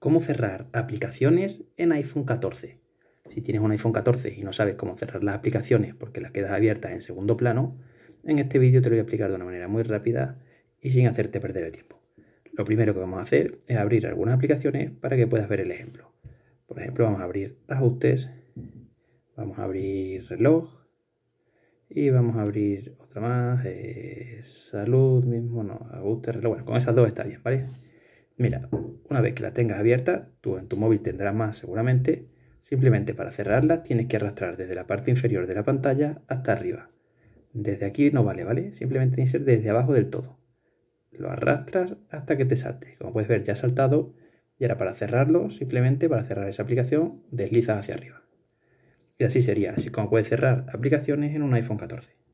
cómo cerrar aplicaciones en iPhone 14. Si tienes un iPhone 14 y no sabes cómo cerrar las aplicaciones porque las quedas abiertas en segundo plano, en este vídeo te lo voy a explicar de una manera muy rápida y sin hacerte perder el tiempo. Lo primero que vamos a hacer es abrir algunas aplicaciones para que puedas ver el ejemplo. Por ejemplo, vamos a abrir ajustes, vamos a abrir reloj y vamos a abrir otra más, eh, salud mismo, no, ajustes, reloj. Bueno, con esas dos está bien, ¿vale? Mira, una vez que la tengas abierta, tú en tu móvil tendrás más seguramente, simplemente para cerrarla tienes que arrastrar desde la parte inferior de la pantalla hasta arriba. Desde aquí no vale, ¿vale? Simplemente tiene que ser desde abajo del todo. Lo arrastras hasta que te salte. Como puedes ver, ya ha saltado y ahora para cerrarlo, simplemente para cerrar esa aplicación, deslizas hacia arriba. Y así sería, así como puedes cerrar aplicaciones en un iPhone 14.